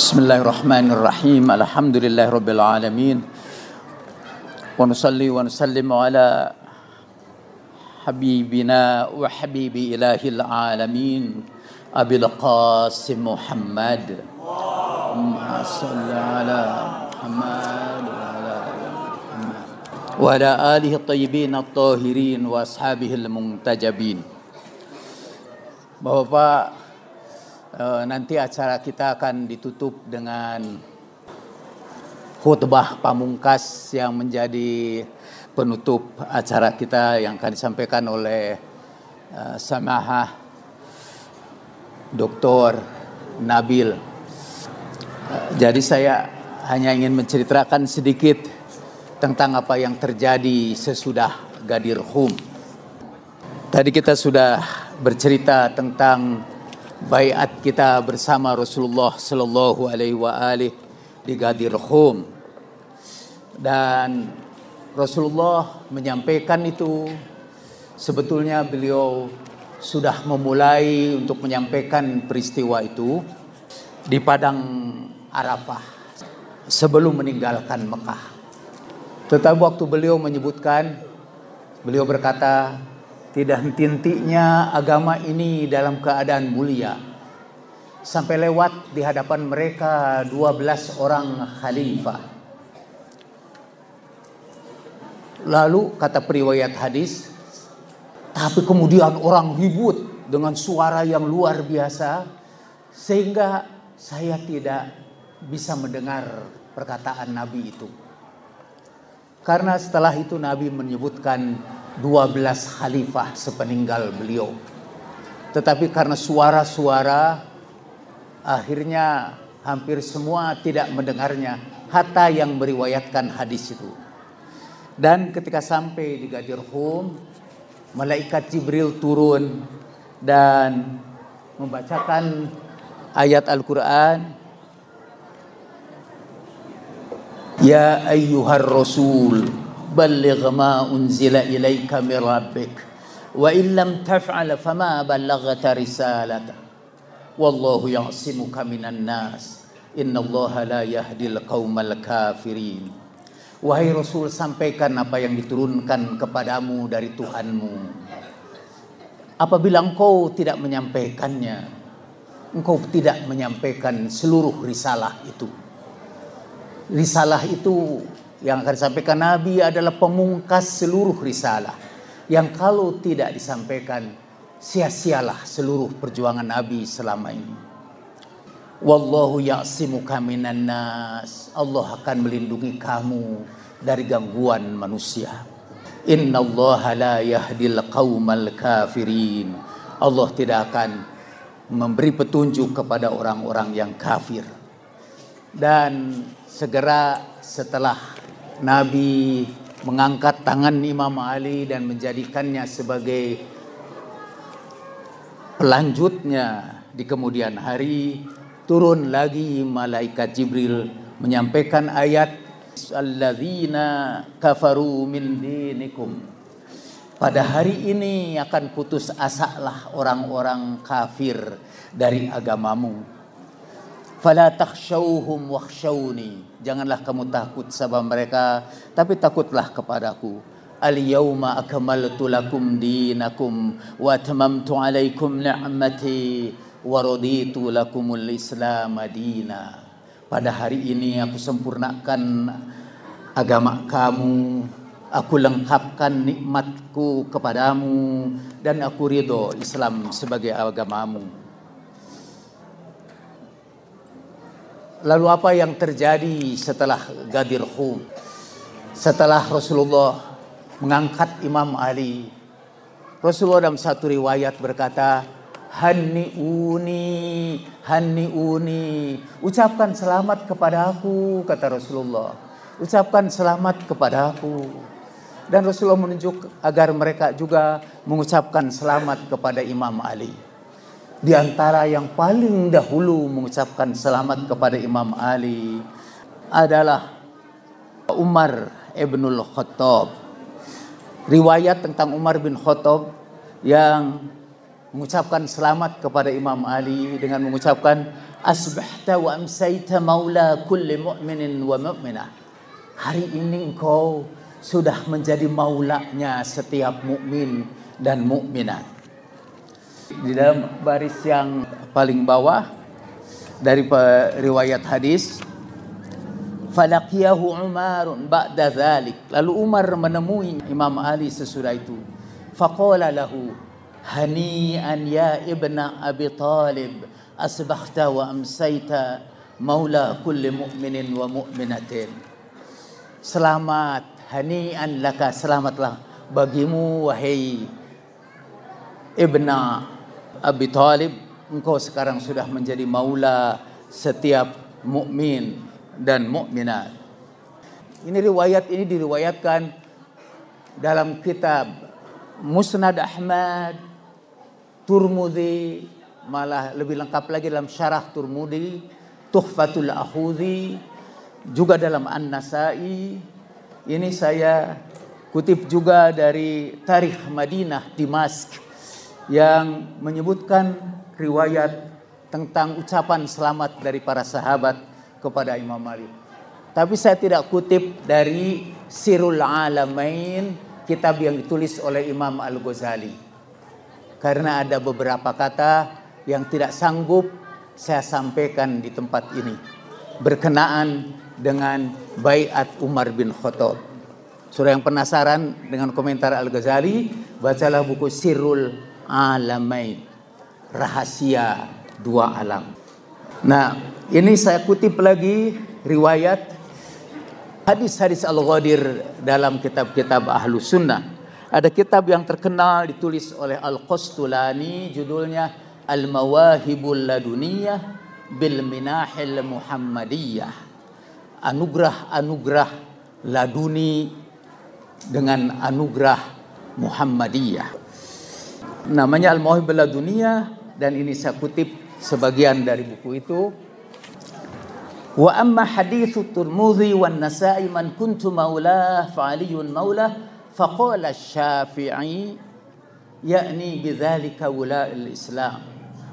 بسم الله الرحمن الرحيم الحمد لله رب العالمين ونصلي ونسلم على حبيبنا وحبيب إله العالمين أبي القاسم محمد اللهم على محمد وعلى وعلى آله الطيبين الطاهرين وأصحابه المنتجبين Bapak Eh, nanti acara kita akan ditutup dengan khutbah pamungkas yang menjadi penutup acara kita yang akan disampaikan oleh uh, eh, Samahah Dr. Nabil. Uh, jadi saya hanya ingin menceritakan sedikit tentang apa yang terjadi sesudah Gadir Hum. Tadi kita sudah bercerita tentang Bayat kita bersama Rasulullah Shallallahu Alaihi wa di Gadir Khum dan Rasulullah menyampaikan itu sebetulnya beliau sudah memulai untuk menyampaikan peristiwa itu di padang Arafah sebelum meninggalkan Mekah. Tetapi waktu beliau menyebutkan, beliau berkata, tidak henti-hentinya agama ini dalam keadaan mulia sampai lewat di hadapan mereka 12 orang khalifah lalu kata periwayat hadis tapi kemudian orang ribut dengan suara yang luar biasa sehingga saya tidak bisa mendengar perkataan nabi itu karena setelah itu nabi menyebutkan 12 khalifah sepeninggal beliau. Tetapi karena suara-suara akhirnya hampir semua tidak mendengarnya. Hatta yang meriwayatkan hadis itu. Dan ketika sampai di hum, malaikat Jibril turun dan membacakan ayat Al-Quran. Ya ayyuhar rasul balligh ma unzila إليك min rabbik wa in lam taf'al fama ballaghta risalata wallahu ya'simuka minan nas innallaha la yahdil qaumal kafirin wahai rasul sampaikan apa yang diturunkan kepadamu dari Tuhanmu apabila engkau tidak menyampaikannya engkau tidak menyampaikan seluruh risalah itu risalah itu yang akan disampaikan Nabi adalah pemungkas seluruh risalah. Yang kalau tidak disampaikan, sia-sialah seluruh perjuangan Nabi selama ini. Wallahu ya'simuka minan nas. Allah akan melindungi kamu dari gangguan manusia. Inna Allah la yahdil qawmal kafirin. Allah tidak akan memberi petunjuk kepada orang-orang yang kafir. Dan segera setelah Nabi mengangkat tangan Imam Ali dan menjadikannya sebagai pelanjutnya di kemudian hari turun lagi malaikat Jibril menyampaikan ayat alladzina kafaru min dinikum pada hari ini akan putus asalah orang-orang kafir dari agamamu Fala takhshawhum wakhshawni. Janganlah kamu takut sama mereka, tapi takutlah kepadaku. al yauma akmaltu lakum dinakum wa tamamtu alaikum ni'mati wa raditu lakumul islam madina. Pada hari ini aku sempurnakan agama kamu, aku lengkapkan nikmatku kepadamu dan aku ridho Islam sebagai agamamu. Lalu apa yang terjadi setelah Gadir Khum, Setelah Rasulullah mengangkat Imam Ali, Rasulullah dalam satu riwayat berkata, Hani uni, hani uni. Ucapkan selamat kepada aku, kata Rasulullah. Ucapkan selamat kepada aku. Dan Rasulullah menunjuk agar mereka juga mengucapkan selamat kepada Imam Ali di antara yang paling dahulu mengucapkan selamat kepada Imam Ali adalah Umar Ibnul Khattab. Riwayat tentang Umar bin Khattab yang mengucapkan selamat kepada Imam Ali dengan mengucapkan asbahta wa amsayta maula kulli mu'minin wa mu'minah. Hari ini engkau sudah menjadi maulanya setiap mukmin dan mukminat. Di dalam baris yang paling bawah dari riwayat hadis Falaqiyahu Umarun ba'da dhalik. Lalu Umar menemui Imam Ali sesudah itu. Faqala lahu hani'an ya ibna Abi Talib asbahta wa amsayta maula kulli mu'minin wa mu'minatin. Selamat hani'an laka selamatlah bagimu wahai ibna Abi Thalib, engkau sekarang sudah menjadi maula setiap mukmin dan mukminat. Ini riwayat ini diriwayatkan dalam kitab Musnad Ahmad, Turmudi, malah lebih lengkap lagi dalam Syarah Turmudi, Tuhfatul Ahudi, juga dalam An-Nasai. Ini saya kutip juga dari Tarikh Madinah di Dimask yang menyebutkan riwayat tentang ucapan selamat dari para sahabat kepada Imam Malik. Tapi saya tidak kutip dari Sirul Alamain, kitab yang ditulis oleh Imam Al-Ghazali. Karena ada beberapa kata yang tidak sanggup saya sampaikan di tempat ini. Berkenaan dengan Baiat Umar bin Khattab. Sudah yang penasaran dengan komentar Al-Ghazali, bacalah buku Sirul alamain. Rahasia dua alam. Nah, ini saya kutip lagi riwayat hadis-hadis Al-Ghadir dalam kitab-kitab Ahlu Sunnah. Ada kitab yang terkenal ditulis oleh al qustulani judulnya Al-Mawahibul Laduniyah bil Minahil Muhammadiyah. Anugerah-anugerah laduni dengan anugerah Muhammadiyah namanya al bela Dunia dan ini saya kutip sebagian dari buku itu Wa amma hadithu Tirmidzi wan Nasa'i man kuntu maulah fa Aliyyun maulah faqala Syafi'i yakni bidzalika wala'il Islam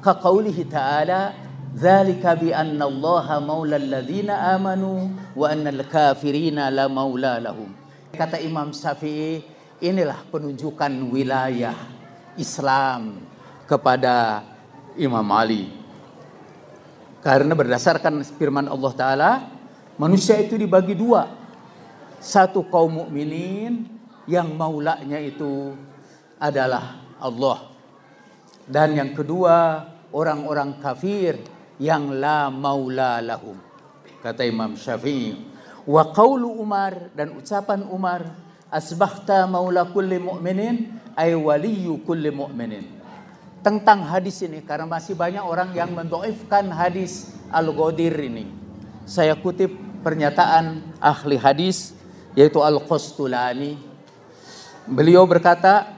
ka ta'ala dzalika bi anna Allah maula alladziina amanu wa anna al-kafirina la maula lahum kata Imam Syafi'i inilah penunjukan wilayah Islam kepada Imam Ali. Karena berdasarkan firman Allah Ta'ala, manusia itu dibagi dua. Satu kaum mukminin yang maulanya itu adalah Allah. Dan yang kedua, orang-orang kafir yang la maula lahum. Kata Imam Syafi'i. Wa qawlu Umar dan ucapan Umar Asbahta maula kulli mu'minin ay waliyyu kulli mu'minin. Tentang hadis ini karena masih banyak orang yang mendoifkan hadis Al-Ghadir ini. Saya kutip pernyataan ahli hadis yaitu al qustulani Beliau berkata,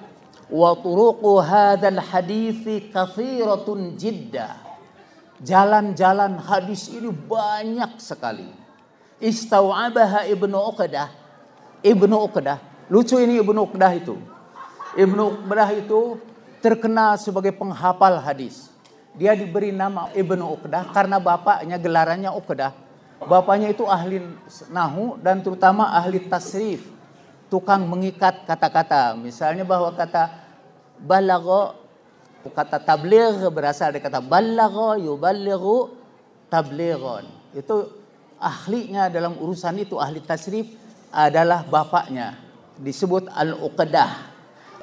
"Wa turuqu hadzal hadisi kathiratun jidda Jalan-jalan hadis ini banyak sekali. Istau'abaha Ibnu Uqadah Ibnu Uqdah. Lucu ini Ibnu Uqdah itu. Ibnu Uqdah itu terkenal sebagai penghafal hadis. Dia diberi nama Ibnu Uqdah karena bapaknya gelarannya Uqdah. Bapaknya itu ahli nahu dan terutama ahli tasrif. Tukang mengikat kata-kata. Misalnya bahwa kata balago kata tabligh berasal dari kata balago yuballighu tablighon. Itu ahlinya dalam urusan itu ahli tasrif adalah bapaknya disebut Al-Uqadah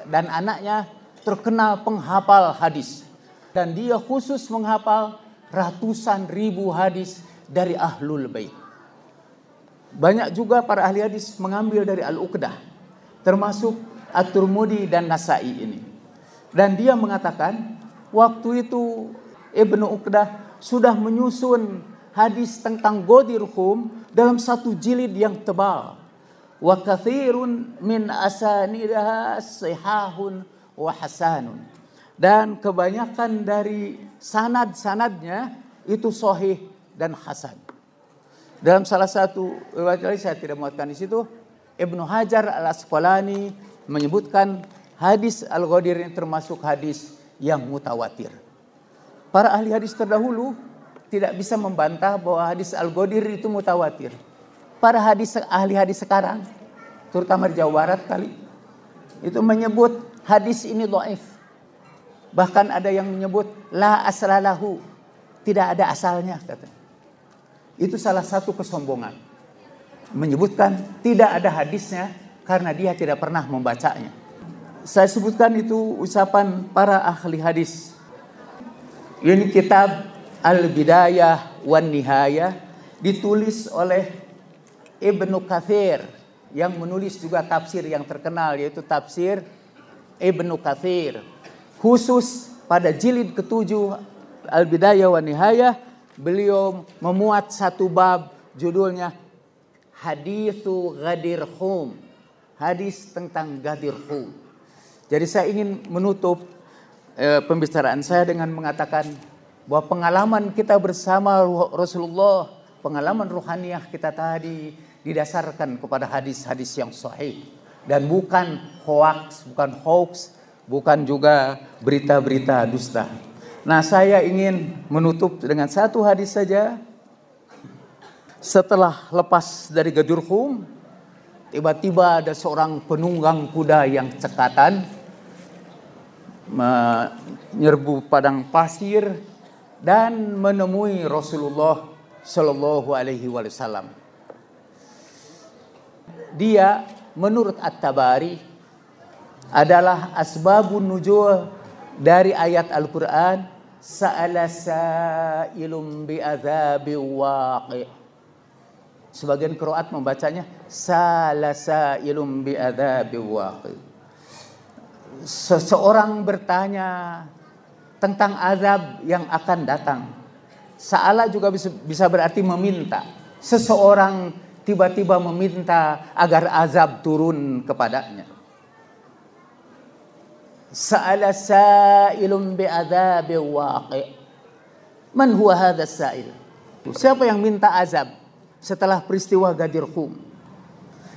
dan anaknya terkenal penghafal hadis dan dia khusus menghafal ratusan ribu hadis dari Ahlul Bait. Banyak juga para ahli hadis mengambil dari al uqadah termasuk At-Turmudi dan Nasai ini. Dan dia mengatakan waktu itu Ibnu Uqdah sudah menyusun hadis tentang Godir dalam satu jilid yang tebal wa kathirun min asanidaha sihahun wa hasanun. Dan kebanyakan dari sanad-sanadnya itu sohih dan hasan. Dalam salah satu riwayat saya tidak muatkan di situ, Ibnu Hajar Al Asqalani menyebutkan hadis Al Ghadir ini termasuk hadis yang mutawatir. Para ahli hadis terdahulu tidak bisa membantah bahwa hadis Al Ghadir itu mutawatir para hadis ahli hadis sekarang, terutama di Jawa Barat kali, itu menyebut hadis ini doif. Bahkan ada yang menyebut la asralahu tidak ada asalnya kata Itu salah satu kesombongan. Menyebutkan tidak ada hadisnya karena dia tidak pernah membacanya. Saya sebutkan itu ucapan para ahli hadis. Ini kitab Al-Bidayah wan Nihayah ditulis oleh Ibnu Kathir yang menulis juga tafsir yang terkenal yaitu tafsir Ibnu Kathir. Khusus pada jilid ketujuh Al-Bidayah wa Nihayah beliau memuat satu bab judulnya Hadithu Ghadir Khum. Hadis tentang Ghadir Khum. Jadi saya ingin menutup e, pembicaraan saya dengan mengatakan bahwa pengalaman kita bersama Rasulullah pengalaman hmm. rohaniah kita tadi didasarkan kepada hadis-hadis yang sahih dan bukan hoax, bukan hoax, bukan juga berita-berita dusta. Nah, saya ingin menutup dengan satu hadis saja. Setelah lepas dari Gedurhum, tiba-tiba ada seorang penunggang kuda yang cekatan menyerbu padang pasir dan menemui Rasulullah Shallallahu Alaihi Wasallam. Dia menurut At-Tabari adalah asbabun nujul dari ayat Al-Quran Sa'ala sa'ilum bi'adhabi waqi' Sebagian Kroat membacanya Sa'ala sa'ilum bi'adhabi waqi' Seseorang bertanya tentang azab yang akan datang Saala juga bisa, bisa berarti meminta. Seseorang tiba-tiba meminta agar azab turun kepadanya. Sa'ala sa'ilun bi'adabi waqi' Man huwa hadha sa'il? Siapa yang minta azab setelah peristiwa Gadir Hum?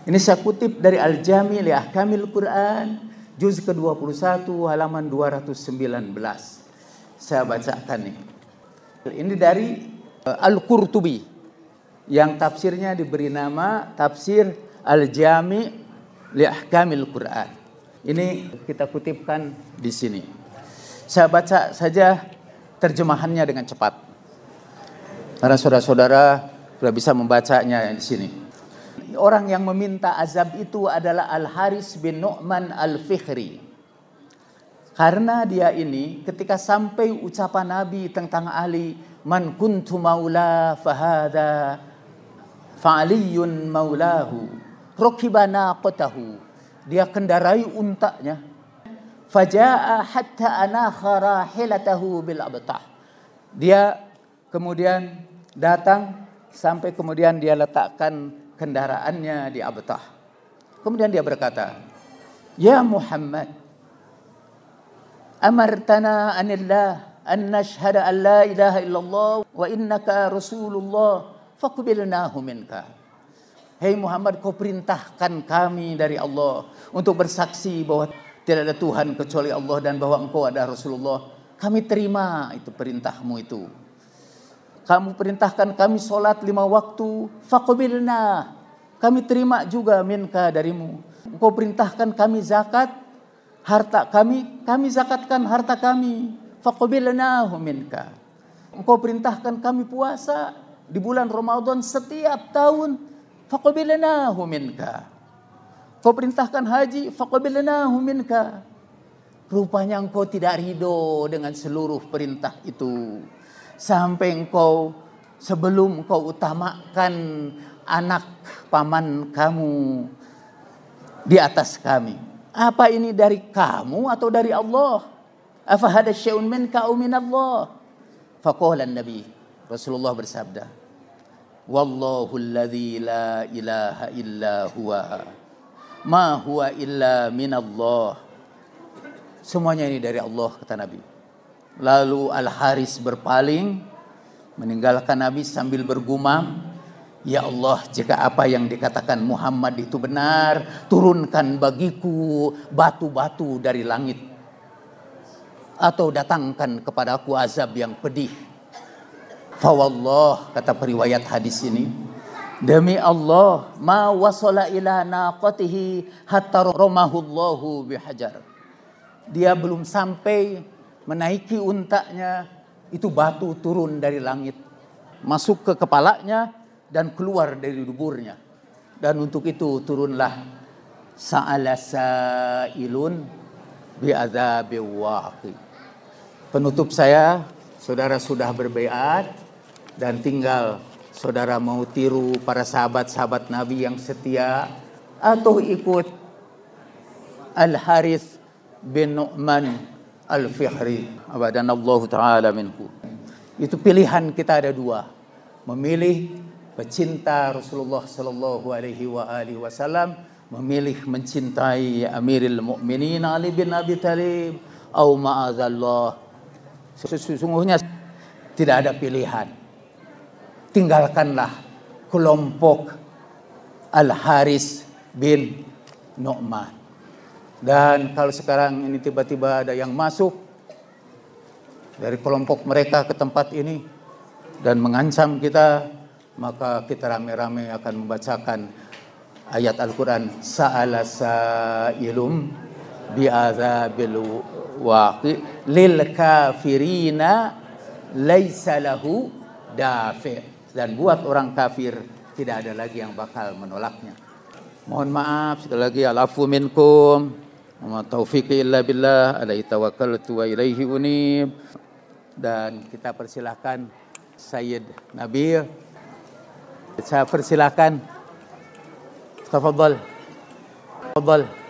Ini saya kutip dari Al-Jami li Ahkamil Quran juz ke-21 halaman 219. Saya bacakan nih. Ini dari eh, Al-Qurtubi yang tafsirnya diberi nama tafsir Al-Jami li Ahkamil Quran. Ini kita kutipkan di sini. Saya baca saja terjemahannya dengan cepat. Karena saudara-saudara sudah bisa membacanya di sini. Orang yang meminta azab itu adalah Al-Haris bin Nu'man Al-Fikhri. Karena dia ini ketika sampai ucapan Nabi tentang Ali, "Man kuntu maula fahada fa'aliyun maulahu." Rokibana kotahu. Dia kendarai untaknya, Faja'a hatta anakhara rahilatahu bil abtah. Dia kemudian datang sampai kemudian dia letakkan kendaraannya di abtah. Kemudian dia berkata, "Ya Muhammad, أمرتنا أن الله أن نشهد أن لا إله إلا الله وإنك رسول الله فقبلناه منك Hei Muhammad, kau perintahkan kami dari Allah untuk bersaksi bahwa tidak ada Tuhan kecuali Allah dan bahwa engkau adalah Rasulullah. Kami terima itu perintahmu itu. Kamu perintahkan kami sholat lima waktu, fakubilna. Kami terima juga minka darimu. Kau perintahkan kami zakat, harta kami, kami zakatkan harta kami. Faqabilnahu minka. Engkau perintahkan kami puasa di bulan Ramadan setiap tahun. Faqabilnahu minka. Kau perintahkan haji, faqabilnahu minka. Rupanya engkau tidak ridho dengan seluruh perintah itu. Sampai engkau sebelum engkau utamakan anak paman kamu di atas kami. Apa ini dari kamu atau dari Allah? Afahada syai'un minka au Allah? Faqala Nabi Rasulullah bersabda, Wallahu alladhi la ilaha illa huwa. Ma huwa illa min Allah. Semuanya ini dari Allah kata Nabi. Lalu Al Haris berpaling meninggalkan Nabi sambil bergumam, Ya Allah, jika apa yang dikatakan Muhammad itu benar, turunkan bagiku batu-batu dari langit. Atau datangkan kepadaku azab yang pedih. Fawallah, kata periwayat hadis ini. Demi Allah, ma wasola ila naqatihi hatta romahullahu bihajar. Dia belum sampai menaiki untaknya, itu batu turun dari langit. Masuk ke kepalanya, dan keluar dari duburnya. Dan untuk itu turunlah sa'ala sa'ilun bi'adzabi waqi. Penutup saya, saudara sudah berbaiat dan tinggal saudara mau tiru para sahabat-sahabat Nabi yang setia atau ikut Al-Harith bin Nu'man Al-Fihri. Abadan Allah Ta'ala minhu. Itu pilihan kita ada dua. Memilih pecinta Rasulullah Shallallahu Alaihi Wasallam memilih mencintai Amirul Mukminin Ali bin Abi Thalib au ma'azallah sesungguhnya tidak ada pilihan tinggalkanlah kelompok Al Haris bin Nu'man dan kalau sekarang ini tiba-tiba ada yang masuk dari kelompok mereka ke tempat ini dan mengancam kita maka kita rame-rame akan membacakan ayat Al-Quran sa'ala sa'ilum bi'adzabil waqi lil kafirina laisa lahu dafi dan buat orang kafir tidak ada lagi yang bakal menolaknya mohon maaf sekali lagi alafu minkum wa taufiqi illa billah alaihi tawakkaltu wa ilaihi unib dan kita persilahkan Sayyid Nabil saya persilahkan. Tafadhal. Tafadhal.